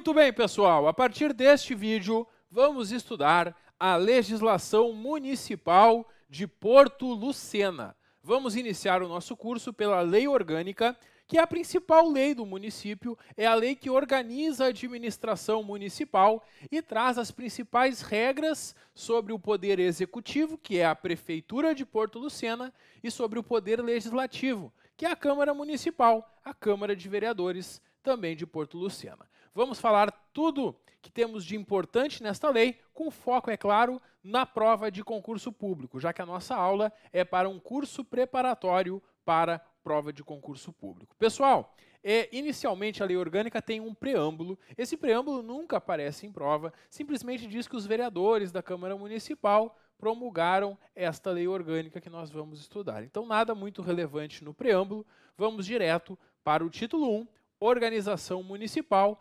Muito bem, pessoal, a partir deste vídeo vamos estudar a legislação municipal de Porto Lucena. Vamos iniciar o nosso curso pela Lei Orgânica, que é a principal lei do município, é a lei que organiza a administração municipal e traz as principais regras sobre o poder executivo, que é a Prefeitura de Porto Lucena, e sobre o poder legislativo, que é a Câmara Municipal, a Câmara de Vereadores também de Porto Lucena. Vamos falar tudo que temos de importante nesta lei, com foco, é claro, na prova de concurso público, já que a nossa aula é para um curso preparatório para prova de concurso público. Pessoal, é, inicialmente a lei orgânica tem um preâmbulo. Esse preâmbulo nunca aparece em prova, simplesmente diz que os vereadores da Câmara Municipal promulgaram esta lei orgânica que nós vamos estudar. Então, nada muito relevante no preâmbulo, vamos direto para o título 1, Organização Municipal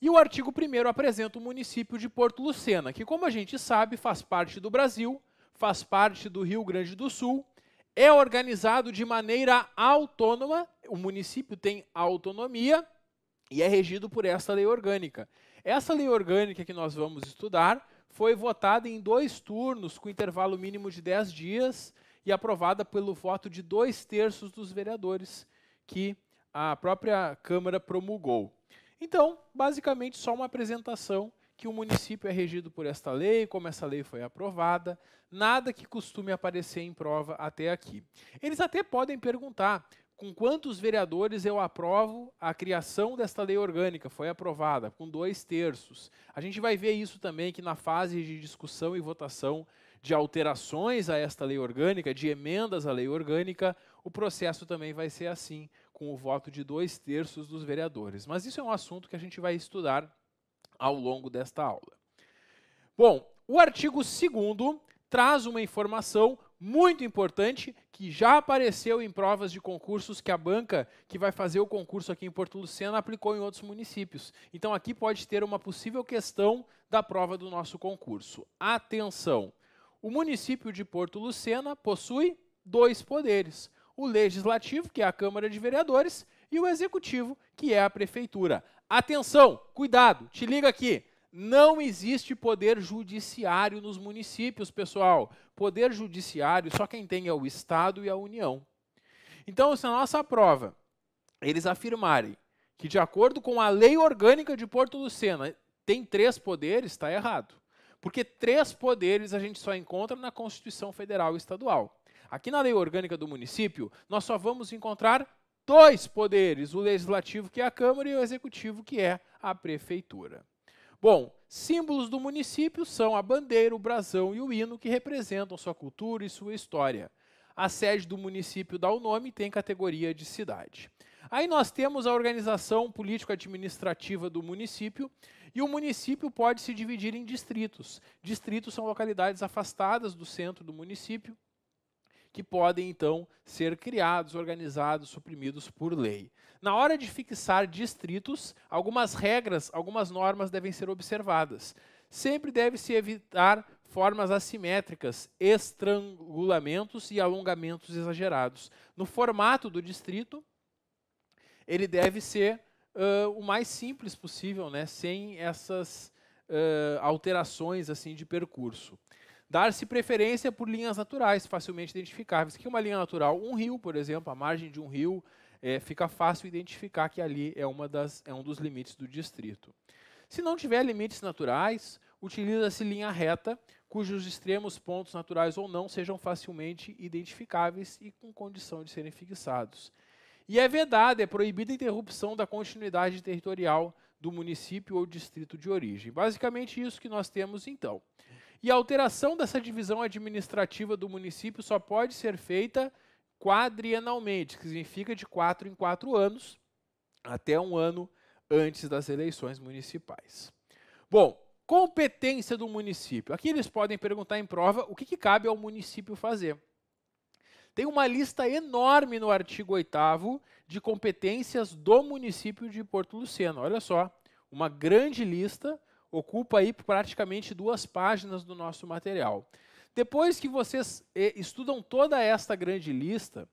e o artigo 1 apresenta o município de Porto Lucena, que, como a gente sabe, faz parte do Brasil, faz parte do Rio Grande do Sul, é organizado de maneira autônoma, o município tem autonomia e é regido por essa lei orgânica. Essa lei orgânica que nós vamos estudar foi votada em dois turnos, com intervalo mínimo de 10 dias, e aprovada pelo voto de dois terços dos vereadores que a própria Câmara promulgou. Então, basicamente, só uma apresentação que o município é regido por esta lei, como essa lei foi aprovada, nada que costume aparecer em prova até aqui. Eles até podem perguntar com quantos vereadores eu aprovo a criação desta lei orgânica, foi aprovada, com dois terços. A gente vai ver isso também que na fase de discussão e votação de alterações a esta lei orgânica, de emendas à lei orgânica, o processo também vai ser assim com o voto de dois terços dos vereadores. Mas isso é um assunto que a gente vai estudar ao longo desta aula. Bom, o artigo 2 traz uma informação muito importante que já apareceu em provas de concursos que a banca que vai fazer o concurso aqui em Porto Lucena aplicou em outros municípios. Então aqui pode ter uma possível questão da prova do nosso concurso. Atenção! O município de Porto Lucena possui dois poderes: o legislativo, que é a Câmara de Vereadores, e o executivo, que é a prefeitura. Atenção, cuidado, te liga aqui. Não existe poder judiciário nos municípios, pessoal. Poder judiciário só quem tem é o Estado e a União. Então, se na é nossa prova eles afirmarem que, de acordo com a lei orgânica de Porto Lucena, tem três poderes, está errado. Porque três poderes a gente só encontra na Constituição Federal e Estadual. Aqui na lei orgânica do município, nós só vamos encontrar dois poderes, o legislativo, que é a Câmara, e o executivo, que é a prefeitura. Bom, símbolos do município são a bandeira, o brasão e o hino que representam sua cultura e sua história. A sede do município dá o nome e tem categoria de cidade. Aí nós temos a organização político-administrativa do município, e o município pode se dividir em distritos. Distritos são localidades afastadas do centro do município, que podem então ser criados, organizados, suprimidos por lei. Na hora de fixar distritos, algumas regras, algumas normas devem ser observadas. Sempre deve-se evitar formas assimétricas, estrangulamentos e alongamentos exagerados. No formato do distrito, ele deve ser uh, o mais simples possível, né? sem essas uh, alterações assim de percurso. Dar-se preferência por linhas naturais, facilmente identificáveis. O que é uma linha natural? Um rio, por exemplo, a margem de um rio, é, fica fácil identificar que ali é, uma das, é um dos limites do distrito. Se não tiver limites naturais, utiliza-se linha reta, cujos extremos, pontos naturais ou não, sejam facilmente identificáveis e com condição de serem fixados. E é vedada, é proibida a interrupção da continuidade territorial do município ou distrito de origem. Basicamente isso que nós temos então. E a alteração dessa divisão administrativa do município só pode ser feita quadrienalmente, que significa de quatro em quatro anos, até um ano antes das eleições municipais. Bom, competência do município. Aqui eles podem perguntar em prova o que, que cabe ao município fazer. Tem uma lista enorme no artigo 8 de competências do município de Porto Lucena. Olha só, uma grande lista ocupa aí praticamente duas páginas do nosso material. Depois que vocês eh, estudam toda esta grande lista,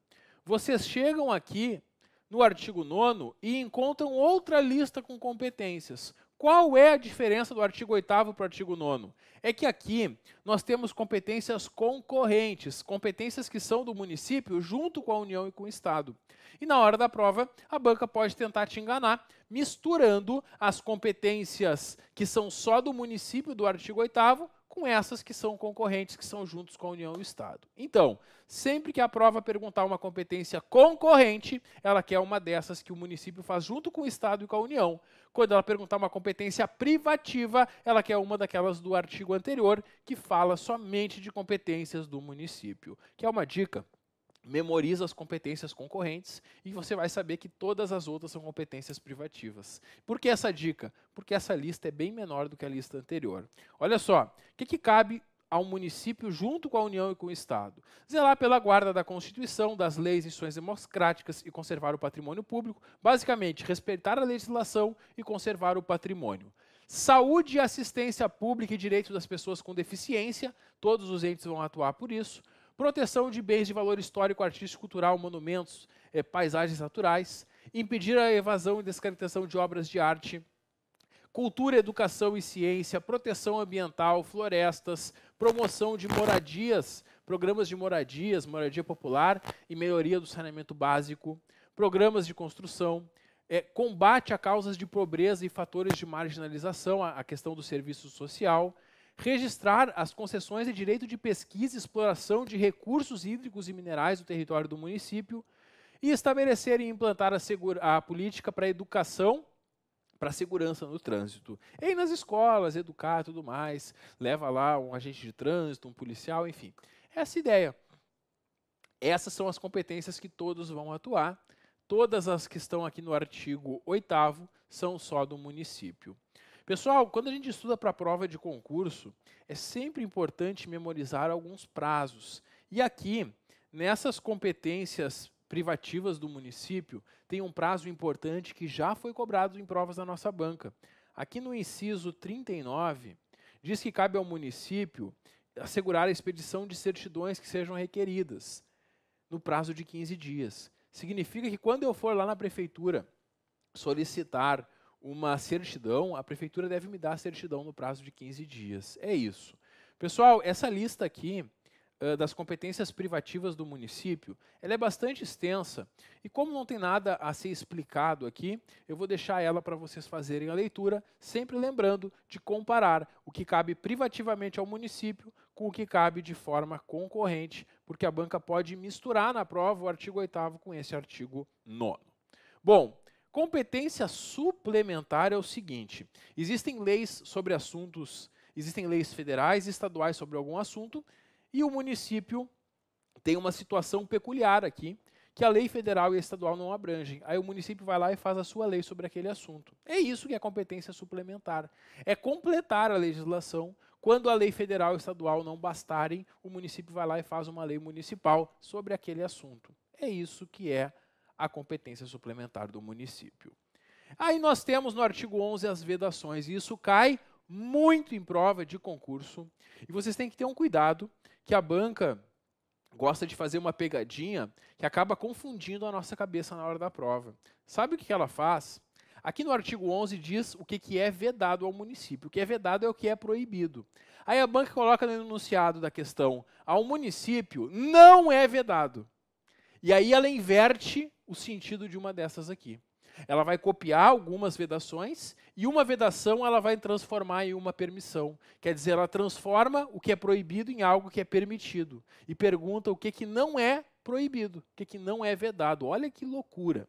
vocês chegam aqui no artigo 9 e encontram outra lista com competências. Qual é a diferença do artigo 8 para o artigo 9? É que aqui nós temos competências concorrentes, competências que são do município junto com a União e com o Estado. E na hora da prova, a banca pode tentar te enganar, misturando as competências que são só do município do artigo 8 com essas que são concorrentes, que são juntos com a União e o Estado. Então, sempre que a prova perguntar uma competência concorrente, ela quer uma dessas que o município faz junto com o Estado e com a União. Quando ela perguntar uma competência privativa, ela quer uma daquelas do artigo anterior que fala somente de competências do município, que é uma dica memoriza as competências concorrentes e você vai saber que todas as outras são competências privativas. Por que essa dica? Porque essa lista é bem menor do que a lista anterior. Olha só, o que, que cabe ao município junto com a União e com o Estado. Zelar pela guarda da Constituição, das leis e instituições democráticas e conservar o patrimônio público. Basicamente, respeitar a legislação e conservar o patrimônio. Saúde e assistência pública e direitos das pessoas com deficiência. Todos os entes vão atuar por isso. Proteção de bens de valor histórico, artístico, cultural, monumentos, eh, paisagens naturais. Impedir a evasão e descartação de obras de arte cultura, educação e ciência, proteção ambiental, florestas, promoção de moradias, programas de moradias, moradia popular e melhoria do saneamento básico, programas de construção, é, combate a causas de pobreza e fatores de marginalização, a, a questão do serviço social, registrar as concessões e direito de pesquisa e exploração de recursos hídricos e minerais do território do município e estabelecer e implantar a, a política para a educação para a segurança no trânsito. E nas escolas, educar tudo mais, leva lá um agente de trânsito, um policial, enfim. É essa ideia. Essas são as competências que todos vão atuar. Todas as que estão aqui no artigo 8 são só do município. Pessoal, quando a gente estuda para a prova de concurso, é sempre importante memorizar alguns prazos. E aqui, nessas competências privativas do município tem um prazo importante que já foi cobrado em provas da nossa banca. Aqui no inciso 39, diz que cabe ao município assegurar a expedição de certidões que sejam requeridas no prazo de 15 dias. Significa que quando eu for lá na prefeitura solicitar uma certidão, a prefeitura deve me dar a certidão no prazo de 15 dias. É isso. Pessoal, essa lista aqui das competências privativas do município, ela é bastante extensa e como não tem nada a ser explicado aqui, eu vou deixar ela para vocês fazerem a leitura, sempre lembrando de comparar o que cabe privativamente ao município com o que cabe de forma concorrente, porque a banca pode misturar na prova o artigo 8 com esse artigo 9. Bom, competência suplementar é o seguinte: existem leis sobre assuntos Existem leis federais e estaduais sobre algum assunto e o município tem uma situação peculiar aqui, que a lei federal e estadual não abrangem. Aí o município vai lá e faz a sua lei sobre aquele assunto. É isso que é competência suplementar. É completar a legislação. Quando a lei federal e estadual não bastarem, o município vai lá e faz uma lei municipal sobre aquele assunto. É isso que é a competência suplementar do município. Aí nós temos no artigo 11 as vedações, e isso cai muito em prova de concurso. E vocês têm que ter um cuidado, que a banca gosta de fazer uma pegadinha que acaba confundindo a nossa cabeça na hora da prova. Sabe o que ela faz? Aqui no artigo 11 diz o que, que é vedado ao município. O que é vedado é o que é proibido. Aí a banca coloca no enunciado da questão: ao município não é vedado. E aí ela inverte o sentido de uma dessas aqui. Ela vai copiar algumas vedações e uma vedação ela vai transformar em uma permissão. Quer dizer, ela transforma o que é proibido em algo que é permitido e pergunta o que, que não é proibido, o que, que não é vedado. Olha que loucura.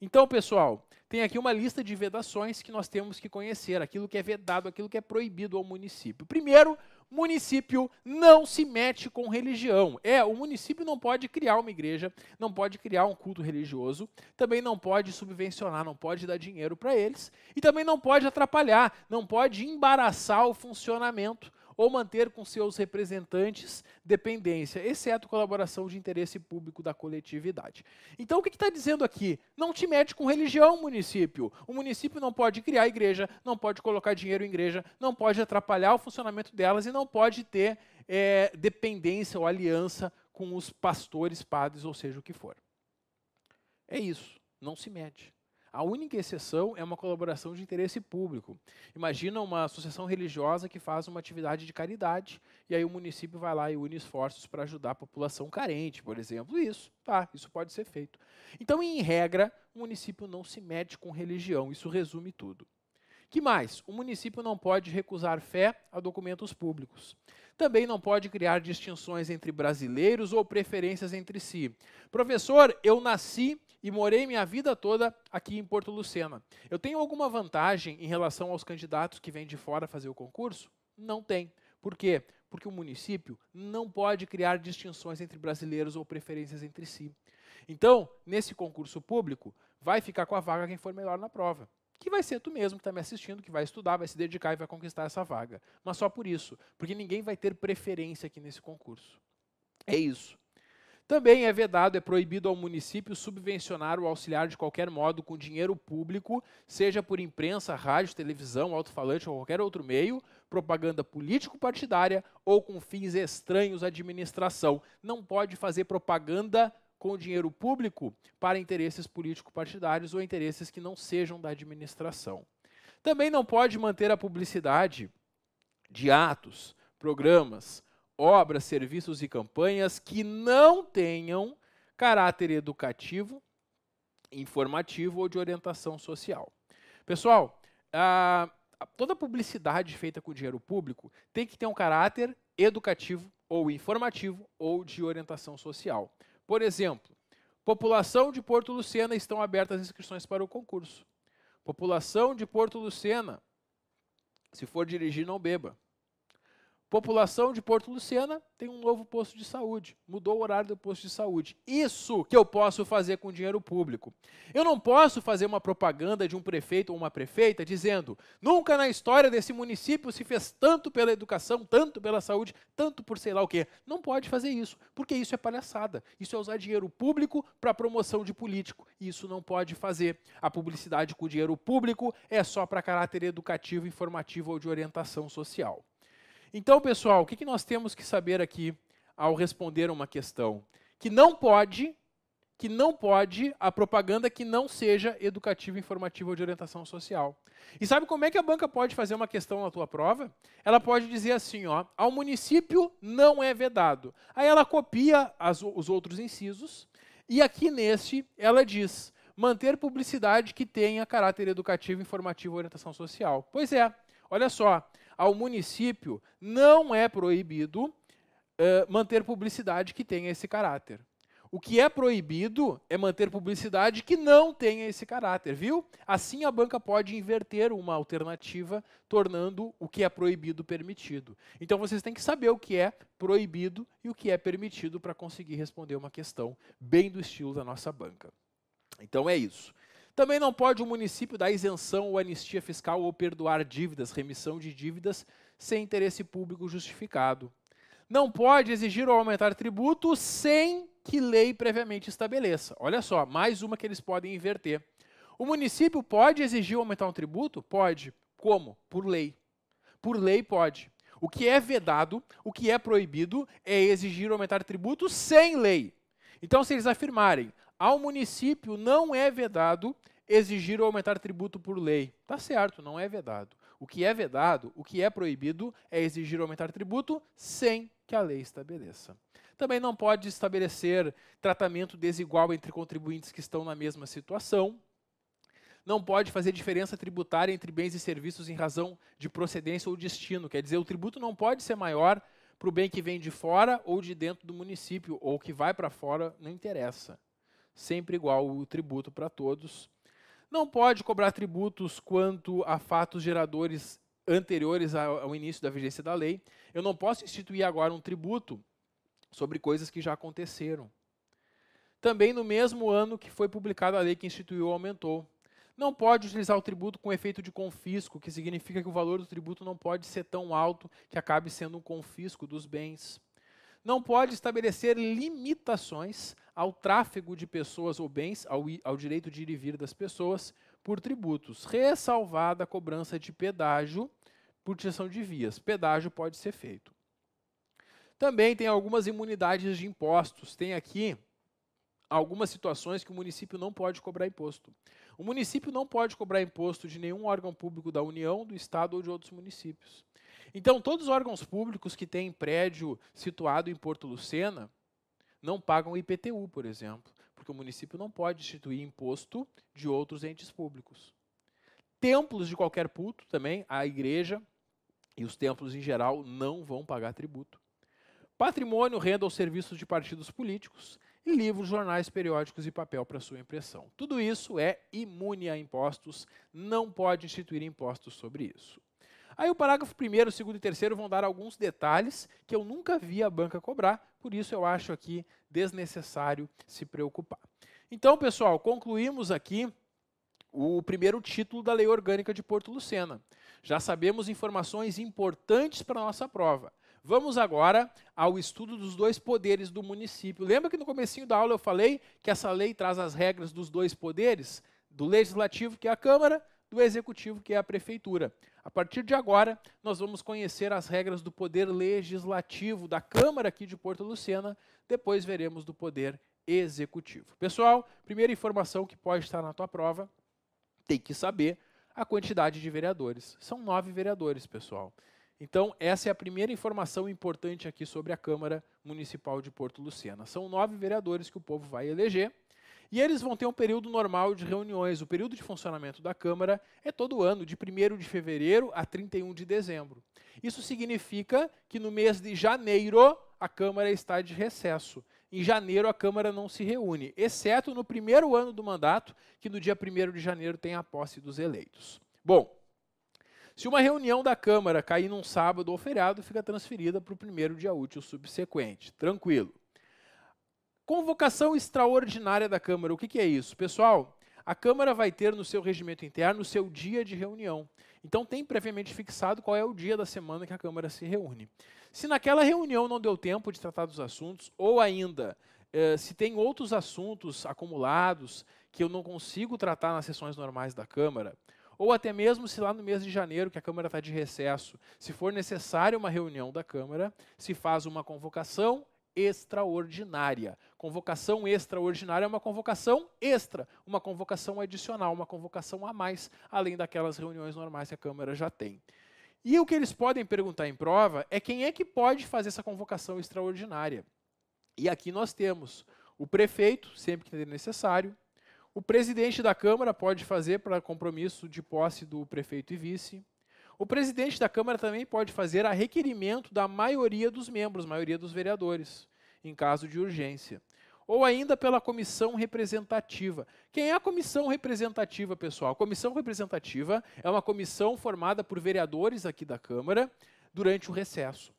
Então, pessoal, tem aqui uma lista de vedações que nós temos que conhecer, aquilo que é vedado, aquilo que é proibido ao município. Primeiro, município não se mete com religião. É, o município não pode criar uma igreja, não pode criar um culto religioso, também não pode subvencionar, não pode dar dinheiro para eles e também não pode atrapalhar, não pode embaraçar o funcionamento ou manter com seus representantes dependência, exceto colaboração de interesse público da coletividade. Então, o que está dizendo aqui? Não te mete com religião, município. O município não pode criar igreja, não pode colocar dinheiro em igreja, não pode atrapalhar o funcionamento delas e não pode ter é, dependência ou aliança com os pastores, padres, ou seja o que for. É isso. Não se mete. A única exceção é uma colaboração de interesse público. Imagina uma associação religiosa que faz uma atividade de caridade e aí o município vai lá e une esforços para ajudar a população carente, por exemplo. Isso, tá, isso pode ser feito. Então, em regra, o município não se mete com religião. Isso resume tudo. Que mais? O município não pode recusar fé a documentos públicos. Também não pode criar distinções entre brasileiros ou preferências entre si. Professor, eu nasci e morei minha vida toda aqui em Porto Lucena. Eu tenho alguma vantagem em relação aos candidatos que vêm de fora fazer o concurso? Não tem. Por quê? Porque o município não pode criar distinções entre brasileiros ou preferências entre si. Então, nesse concurso público, vai ficar com a vaga quem for melhor na prova que vai ser tu mesmo que está me assistindo, que vai estudar, vai se dedicar e vai conquistar essa vaga. Mas só por isso, porque ninguém vai ter preferência aqui nesse concurso. É isso. Também é vedado, é proibido ao município subvencionar o auxiliar de qualquer modo com dinheiro público, seja por imprensa, rádio, televisão, alto-falante ou qualquer outro meio, propaganda político-partidária ou com fins estranhos à administração. Não pode fazer propaganda política com dinheiro público para interesses político-partidários ou interesses que não sejam da administração. Também não pode manter a publicidade de atos, programas, obras, serviços e campanhas que não tenham caráter educativo, informativo ou de orientação social. Pessoal, a, toda publicidade feita com dinheiro público tem que ter um caráter educativo ou informativo ou de orientação social. Por exemplo, população de Porto Lucena estão abertas inscrições para o concurso. População de Porto Lucena, se for dirigir, não beba. População de Porto Luciana tem um novo posto de saúde. Mudou o horário do posto de saúde. Isso que eu posso fazer com dinheiro público. Eu não posso fazer uma propaganda de um prefeito ou uma prefeita dizendo: nunca na história desse município se fez tanto pela educação, tanto pela saúde, tanto por sei lá o quê. Não pode fazer isso, porque isso é palhaçada. Isso é usar dinheiro público para promoção de político. Isso não pode fazer. A publicidade com dinheiro público é só para caráter educativo, informativo ou de orientação social. Então, pessoal, o que nós temos que saber aqui ao responder uma questão? Que não pode, que não pode a propaganda que não seja educativa, informativa ou de orientação social. E sabe como é que a banca pode fazer uma questão na tua prova? Ela pode dizer assim, ó, ao município não é vedado. Aí ela copia as, os outros incisos e aqui neste ela diz manter publicidade que tenha caráter educativo, informativo ou orientação social. Pois é, olha só, ao município, não é proibido uh, manter publicidade que tenha esse caráter. O que é proibido é manter publicidade que não tenha esse caráter, viu? Assim a banca pode inverter uma alternativa, tornando o que é proibido permitido. Então vocês têm que saber o que é proibido e o que é permitido para conseguir responder uma questão bem do estilo da nossa banca. Então é isso. Também não pode o município dar isenção ou anistia fiscal ou perdoar dívidas, remissão de dívidas sem interesse público justificado. Não pode exigir ou aumentar tributo sem que lei previamente estabeleça. Olha só, mais uma que eles podem inverter. O município pode exigir ou aumentar um tributo? Pode. Como? Por lei. Por lei pode. O que é vedado, o que é proibido, é exigir ou aumentar tributo sem lei. Então, se eles afirmarem, ao município não é vedado exigir ou aumentar tributo por lei. Tá certo, não é vedado. O que é vedado, o que é proibido, é exigir ou aumentar tributo sem que a lei estabeleça. Também não pode estabelecer tratamento desigual entre contribuintes que estão na mesma situação. Não pode fazer diferença tributária entre bens e serviços em razão de procedência ou destino. Quer dizer, o tributo não pode ser maior para o bem que vem de fora ou de dentro do município, ou que vai para fora, não interessa sempre igual o tributo para todos. Não pode cobrar tributos quanto a fatos geradores anteriores ao início da vigência da lei. Eu não posso instituir agora um tributo sobre coisas que já aconteceram. Também no mesmo ano que foi publicada a lei que instituiu aumentou. Não pode utilizar o tributo com efeito de confisco, que significa que o valor do tributo não pode ser tão alto que acabe sendo um confisco dos bens. Não pode estabelecer limitações ao tráfego de pessoas ou bens, ao, ao direito de ir e vir das pessoas, por tributos, ressalvada a cobrança de pedágio por direção de vias. Pedágio pode ser feito. Também tem algumas imunidades de impostos. Tem aqui algumas situações que o município não pode cobrar imposto. O município não pode cobrar imposto de nenhum órgão público da União, do Estado ou de outros municípios. Então, todos os órgãos públicos que têm prédio situado em Porto Lucena, não pagam IPTU, por exemplo, porque o município não pode instituir imposto de outros entes públicos. Templos de qualquer culto também, a igreja e os templos em geral não vão pagar tributo. Patrimônio, renda ou serviços de partidos políticos e livros, jornais, periódicos e papel para sua impressão. Tudo isso é imune a impostos, não pode instituir impostos sobre isso. Aí o parágrafo 1, 2 e 3 vão dar alguns detalhes que eu nunca vi a banca cobrar, por isso eu acho aqui desnecessário se preocupar. Então, pessoal, concluímos aqui o primeiro título da Lei Orgânica de Porto Lucena. Já sabemos informações importantes para a nossa prova. Vamos agora ao estudo dos dois poderes do município. Lembra que no comecinho da aula eu falei que essa lei traz as regras dos dois poderes? Do legislativo, que é a Câmara, do executivo, que é a prefeitura. A partir de agora, nós vamos conhecer as regras do poder legislativo da Câmara aqui de Porto Lucena, depois veremos do poder executivo. Pessoal, primeira informação que pode estar na tua prova, tem que saber a quantidade de vereadores. São nove vereadores, pessoal. Então, essa é a primeira informação importante aqui sobre a Câmara Municipal de Porto Lucena. São nove vereadores que o povo vai eleger. E eles vão ter um período normal de reuniões. O período de funcionamento da Câmara é todo ano, de 1 de fevereiro a 31 de dezembro. Isso significa que no mês de janeiro a Câmara está de recesso. Em janeiro a Câmara não se reúne, exceto no primeiro ano do mandato, que no dia 1 de janeiro tem a posse dos eleitos. Bom, se uma reunião da Câmara cair num sábado ou feriado, fica transferida para o primeiro dia útil subsequente. Tranquilo. Convocação extraordinária da Câmara. O que, que é isso? Pessoal, a Câmara vai ter no seu regimento interno o seu dia de reunião. Então tem previamente fixado qual é o dia da semana que a Câmara se reúne. Se naquela reunião não deu tempo de tratar dos assuntos, ou ainda eh, se tem outros assuntos acumulados que eu não consigo tratar nas sessões normais da Câmara, ou até mesmo se lá no mês de janeiro, que a Câmara está de recesso, se for necessária uma reunião da Câmara, se faz uma convocação extraordinária. Convocação extraordinária é uma convocação extra, uma convocação adicional, uma convocação a mais, além daquelas reuniões normais que a Câmara já tem. E o que eles podem perguntar em prova é quem é que pode fazer essa convocação extraordinária. E aqui nós temos o prefeito, sempre que necessário, o presidente da Câmara pode fazer para compromisso de posse do prefeito e vice, o presidente da Câmara também pode fazer a requerimento da maioria dos membros, maioria dos vereadores, em caso de urgência. Ou ainda pela comissão representativa. Quem é a comissão representativa, pessoal? A comissão representativa é uma comissão formada por vereadores aqui da Câmara durante o recesso.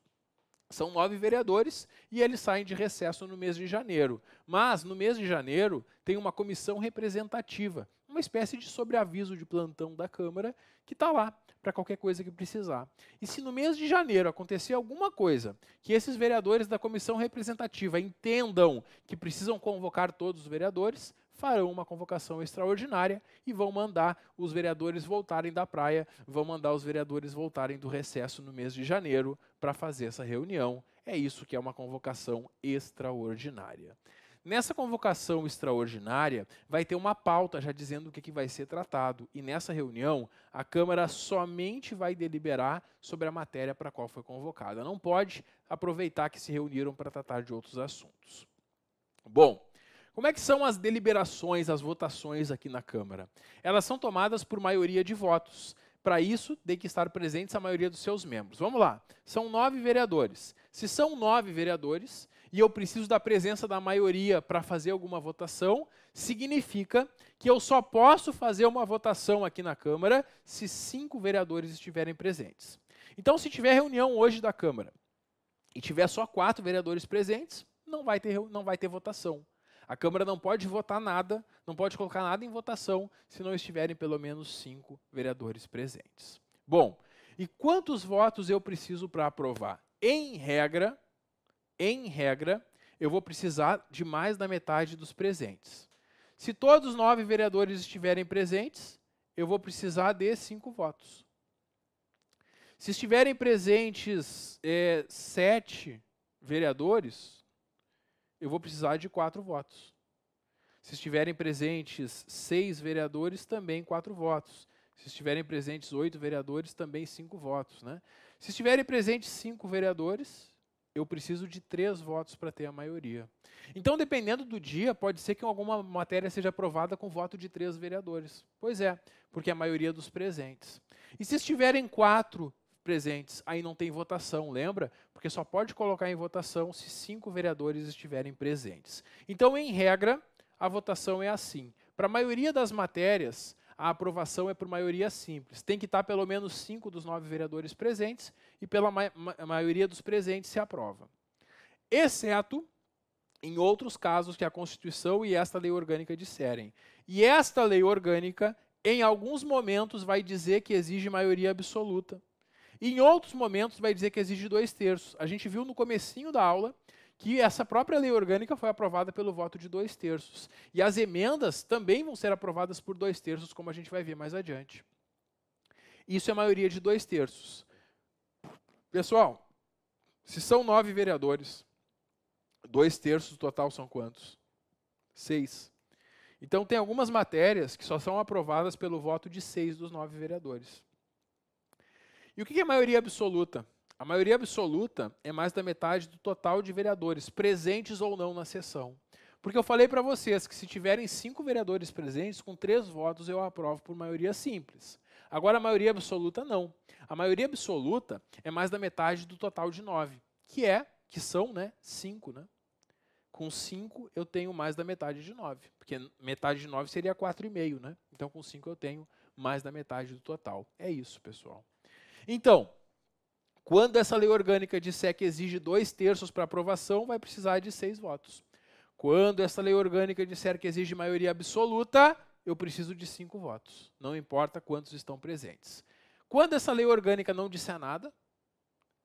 São nove vereadores e eles saem de recesso no mês de janeiro. Mas no mês de janeiro tem uma comissão representativa uma espécie de sobreaviso de plantão da Câmara que está lá para qualquer coisa que precisar. E se no mês de janeiro acontecer alguma coisa que esses vereadores da comissão representativa entendam que precisam convocar todos os vereadores, farão uma convocação extraordinária e vão mandar os vereadores voltarem da praia, vão mandar os vereadores voltarem do recesso no mês de janeiro para fazer essa reunião. É isso que é uma convocação extraordinária. Nessa convocação extraordinária, vai ter uma pauta já dizendo o que, que vai ser tratado. E nessa reunião, a Câmara somente vai deliberar sobre a matéria para a qual foi convocada. Não pode aproveitar que se reuniram para tratar de outros assuntos. Bom, como é que são as deliberações, as votações aqui na Câmara? Elas são tomadas por maioria de votos. Para isso, tem que estar presentes a maioria dos seus membros. Vamos lá. São nove vereadores. Se são nove vereadores, e eu preciso da presença da maioria para fazer alguma votação, significa que eu só posso fazer uma votação aqui na Câmara se cinco vereadores estiverem presentes. Então, se tiver reunião hoje da Câmara e tiver só quatro vereadores presentes, não vai ter, não vai ter votação. A Câmara não pode votar nada, não pode colocar nada em votação se não estiverem pelo menos cinco vereadores presentes. Bom, e quantos votos eu preciso para aprovar? Em regra, em regra, eu vou precisar de mais da metade dos presentes. Se todos os nove vereadores estiverem presentes, eu vou precisar de cinco votos. Se estiverem presentes é, sete vereadores, eu vou precisar de quatro votos. Se estiverem presentes seis vereadores, também quatro votos. Se estiverem presentes oito vereadores, também cinco votos. Né? Se estiverem presentes cinco vereadores, eu preciso de três votos para ter a maioria. Então, dependendo do dia, pode ser que alguma matéria seja aprovada com voto de três vereadores. Pois é, porque é a maioria dos presentes. E se estiverem quatro presentes, aí não tem votação, lembra? Porque só pode colocar em votação se cinco vereadores estiverem presentes. Então, em regra, a votação é assim. Para a maioria das matérias, a aprovação é por maioria simples. Tem que estar pelo menos cinco dos nove vereadores presentes e pela ma maioria dos presentes se aprova. Exceto em outros casos que a Constituição e esta lei orgânica disserem. E esta lei orgânica, em alguns momentos, vai dizer que exige maioria absoluta. E em outros momentos vai dizer que exige dois terços. A gente viu no comecinho da aula que essa própria lei orgânica foi aprovada pelo voto de dois terços. E as emendas também vão ser aprovadas por dois terços, como a gente vai ver mais adiante. Isso é maioria de dois terços. Pessoal, se são nove vereadores, dois terços do total são quantos? Seis. Então, tem algumas matérias que só são aprovadas pelo voto de seis dos nove vereadores. E o que é maioria absoluta? A maioria absoluta é mais da metade do total de vereadores, presentes ou não na sessão. Porque eu falei para vocês que se tiverem cinco vereadores presentes, com três votos eu aprovo por maioria simples. Agora, a maioria absoluta não. A maioria absoluta é mais da metade do total de nove, que é, que são, né, cinco, né? Com cinco eu tenho mais da metade de nove, porque metade de nove seria quatro e meio, né? Então, com cinco eu tenho mais da metade do total. É isso, pessoal. Então, quando essa lei orgânica disser que exige dois terços para aprovação, vai precisar de seis votos. Quando essa lei orgânica disser que exige maioria absoluta, eu preciso de cinco votos. Não importa quantos estão presentes. Quando essa lei orgânica não disser nada,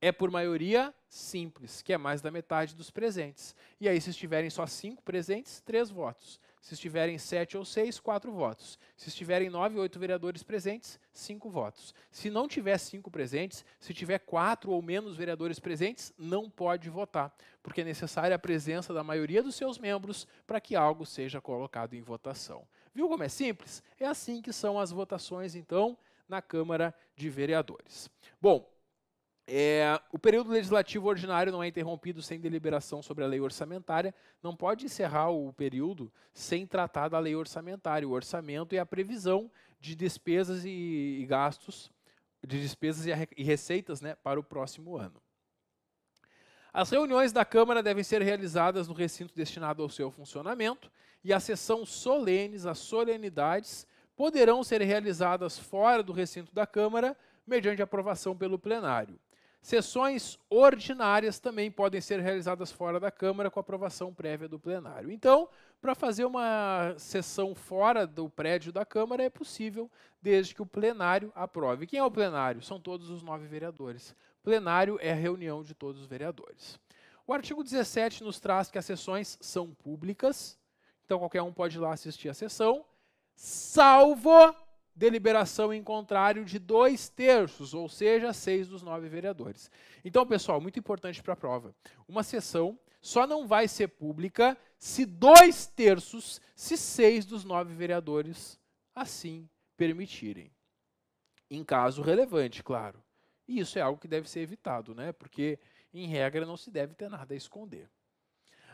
é por maioria simples, que é mais da metade dos presentes. E aí, se estiverem só cinco presentes, três votos. Se estiverem sete ou seis, quatro votos. Se estiverem nove ou oito vereadores presentes, cinco votos. Se não tiver cinco presentes, se tiver quatro ou menos vereadores presentes, não pode votar, porque é necessária a presença da maioria dos seus membros para que algo seja colocado em votação. Viu como é simples? É assim que são as votações, então, na Câmara de Vereadores. Bom, é, o período legislativo ordinário não é interrompido sem deliberação sobre a lei orçamentária. Não pode encerrar o período sem tratar da lei orçamentária, o orçamento e a previsão de despesas e, e gastos, de despesas e, e receitas né, para o próximo ano. As reuniões da Câmara devem ser realizadas no recinto destinado ao seu funcionamento e a sessão solenes, as solenidades, poderão ser realizadas fora do recinto da Câmara mediante aprovação pelo plenário. Sessões ordinárias também podem ser realizadas fora da Câmara com aprovação prévia do plenário. Então, para fazer uma sessão fora do prédio da Câmara é possível, desde que o plenário aprove. Quem é o plenário? São todos os nove vereadores. Plenário é a reunião de todos os vereadores. O artigo 17 nos traz que as sessões são públicas, então qualquer um pode ir lá assistir a sessão, salvo deliberação em contrário de dois terços, ou seja, seis dos nove vereadores. Então, pessoal, muito importante para a prova. Uma sessão só não vai ser pública se dois terços, se seis dos nove vereadores assim permitirem. Em caso relevante, claro. E isso é algo que deve ser evitado, né? Porque, em regra, não se deve ter nada a esconder.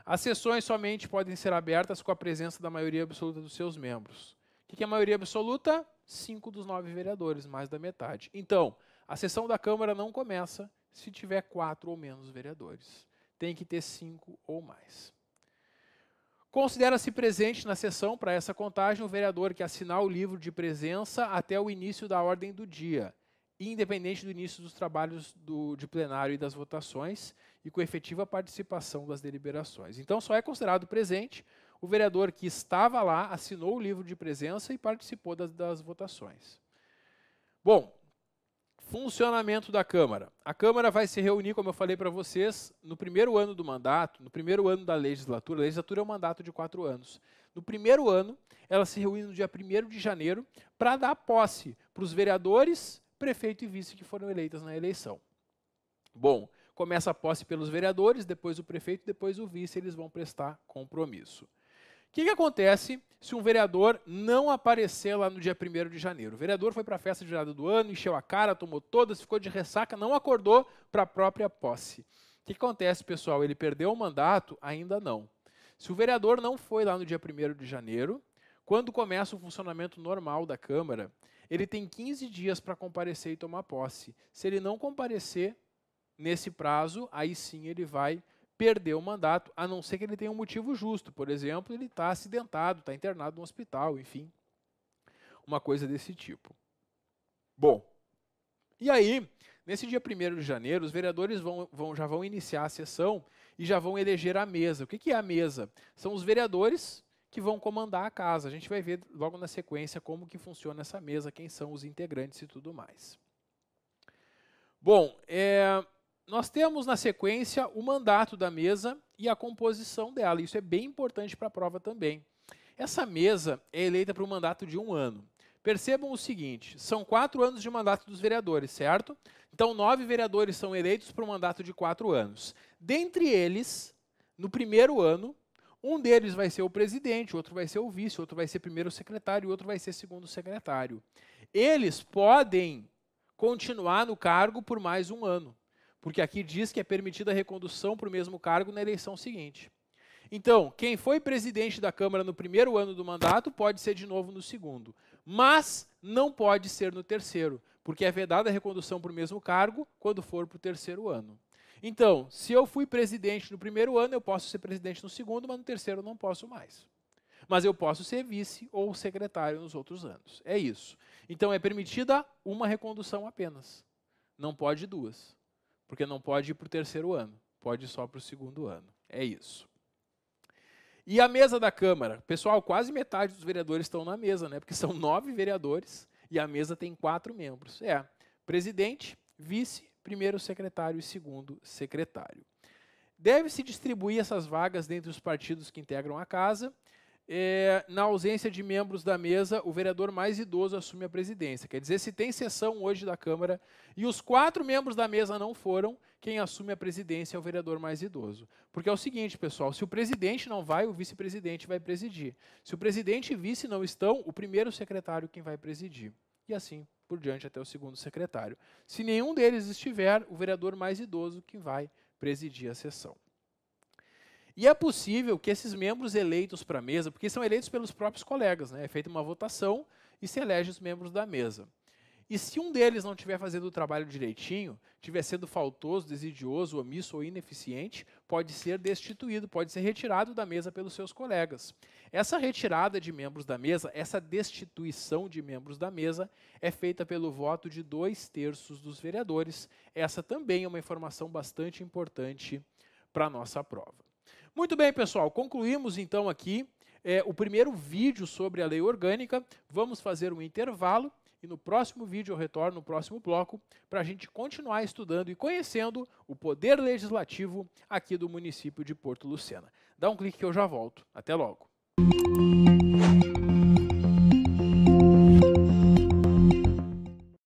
As sessões somente podem ser abertas com a presença da maioria absoluta dos seus membros. O que é maioria absoluta? cinco dos nove vereadores, mais da metade. Então, a sessão da Câmara não começa se tiver quatro ou menos vereadores. Tem que ter cinco ou mais. Considera-se presente na sessão para essa contagem o vereador que assinar o livro de presença até o início da ordem do dia, independente do início dos trabalhos do, de plenário e das votações, e com efetiva participação das deliberações. Então, só é considerado presente o vereador que estava lá assinou o livro de presença e participou das, das votações. Bom, funcionamento da Câmara. A Câmara vai se reunir, como eu falei para vocês, no primeiro ano do mandato, no primeiro ano da legislatura. A legislatura é um mandato de quatro anos. No primeiro ano, ela se reúne no dia 1 de janeiro para dar posse para os vereadores, prefeito e vice que foram eleitas na eleição. Bom, começa a posse pelos vereadores, depois o prefeito, depois o vice, eles vão prestar compromisso. O que, que acontece se um vereador não aparecer lá no dia 1 de janeiro? O vereador foi para a festa de virada do ano, encheu a cara, tomou todas, ficou de ressaca, não acordou para a própria posse. O que, que acontece, pessoal? Ele perdeu o mandato? Ainda não. Se o vereador não foi lá no dia 1 de janeiro, quando começa o funcionamento normal da Câmara, ele tem 15 dias para comparecer e tomar posse. Se ele não comparecer nesse prazo, aí sim ele vai perdeu o mandato, a não ser que ele tenha um motivo justo. Por exemplo, ele está acidentado, está internado no hospital, enfim. Uma coisa desse tipo. Bom, e aí, nesse dia 1 de janeiro, os vereadores vão, vão, já vão iniciar a sessão e já vão eleger a mesa. O que, que é a mesa? São os vereadores que vão comandar a casa. A gente vai ver logo na sequência como que funciona essa mesa, quem são os integrantes e tudo mais. Bom, é, nós temos na sequência o mandato da mesa e a composição dela. Isso é bem importante para a prova também. Essa mesa é eleita para um mandato de um ano. Percebam o seguinte: são quatro anos de mandato dos vereadores, certo? Então, nove vereadores são eleitos para um mandato de quatro anos. Dentre eles, no primeiro ano, um deles vai ser o presidente, outro vai ser o vice, outro vai ser primeiro secretário, e outro vai ser segundo secretário. Eles podem continuar no cargo por mais um ano. Porque aqui diz que é permitida a recondução para o mesmo cargo na eleição seguinte. Então, quem foi presidente da Câmara no primeiro ano do mandato pode ser de novo no segundo, mas não pode ser no terceiro, porque é vedada a recondução para o mesmo cargo quando for para o terceiro ano. Então, se eu fui presidente no primeiro ano, eu posso ser presidente no segundo, mas no terceiro não posso mais. Mas eu posso ser vice ou secretário nos outros anos. É isso. Então, é permitida uma recondução apenas. Não pode duas porque não pode ir para o terceiro ano, pode ir só para o segundo ano. É isso. E a mesa da Câmara? Pessoal, quase metade dos vereadores estão na mesa, né? Porque são nove vereadores e a mesa tem quatro membros. É presidente, vice, primeiro secretário e segundo secretário. Deve-se distribuir essas vagas dentre os partidos que integram a casa é, na ausência de membros da mesa, o vereador mais idoso assume a presidência. Quer dizer, se tem sessão hoje da Câmara e os quatro membros da mesa não foram, quem assume a presidência é o vereador mais idoso. Porque é o seguinte, pessoal: se o presidente não vai, o vice-presidente vai presidir. Se o presidente e vice não estão, o primeiro secretário quem vai presidir. E assim por diante até o segundo secretário. Se nenhum deles estiver, o vereador mais idoso que vai presidir a sessão. E é possível que esses membros eleitos para a mesa, porque são eleitos pelos próprios colegas, né? é feita uma votação e se elege os membros da mesa. E se um deles não estiver fazendo o trabalho direitinho, estiver sendo faltoso, desidioso, omisso ou ineficiente, pode ser destituído, pode ser retirado da mesa pelos seus colegas. Essa retirada de membros da mesa, essa destituição de membros da mesa, é feita pelo voto de dois terços dos vereadores. Essa também é uma informação bastante importante para a nossa prova. Muito bem, pessoal, concluímos então aqui é, o primeiro vídeo sobre a lei orgânica. Vamos fazer um intervalo e no próximo vídeo eu retorno no próximo bloco para a gente continuar estudando e conhecendo o poder legislativo aqui do município de Porto Lucena. Dá um clique que eu já volto. Até logo.